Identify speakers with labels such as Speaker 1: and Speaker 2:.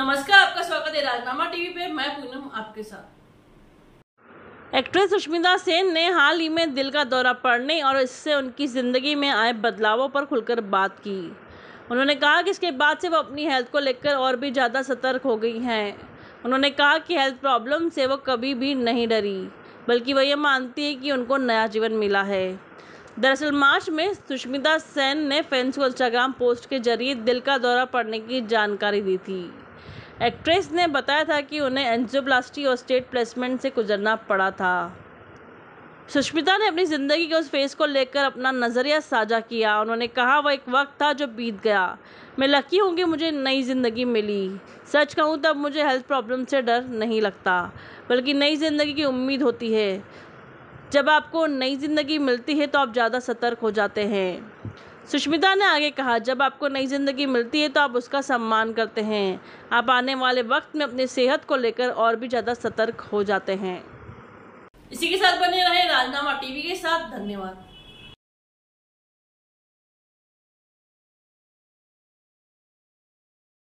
Speaker 1: नमस्कार आपका स्वागत है राजनामा टीवी पे मैं पूनम आपके साथ एक्ट्रेस सुष्मिता सेन ने हाल ही में दिल का दौरा पड़ने और इससे उनकी ज़िंदगी में आए बदलावों पर खुलकर बात की उन्होंने कहा कि इसके बाद से वो अपनी हेल्थ को लेकर और भी ज़्यादा सतर्क हो गई हैं उन्होंने कहा कि हेल्थ प्रॉब्लम से वो कभी भी नहीं डरी बल्कि वह यह मानती है कि उनको नया जीवन मिला है दरअसल मार्च में सुष्मिता सेन ने फैंस को इंस्टाग्राम पोस्ट के जरिए दिल का दौरा पड़ने की जानकारी दी थी एक्ट्रेस ने बताया था कि उन्हें एंजियोप्लास्टी और स्टेट प्लेसमेंट से गुजरना पड़ा था सुष्मिता ने अपनी ज़िंदगी के उस फेस को लेकर अपना नज़रिया साझा किया उन्होंने कहा वह एक वक्त था जो बीत गया मैं लकी हूँ कि मुझे नई ज़िंदगी मिली सच कहूँ तब मुझे हेल्थ प्रॉब्लम से डर नहीं लगता बल्कि नई ज़िंदगी की उम्मीद होती है जब आपको नई ज़िंदगी मिलती है तो आप ज़्यादा सतर्क हो जाते हैं सुष्मिता ने आगे कहा जब आपको नई ज़िंदगी मिलती है तो आप उसका सम्मान करते हैं आप आने वाले वक्त में अपनी सेहत को लेकर और भी ज़्यादा सतर्क हो जाते हैं इसी के साथ बने रहे राजनामा टीवी के साथ धन्यवाद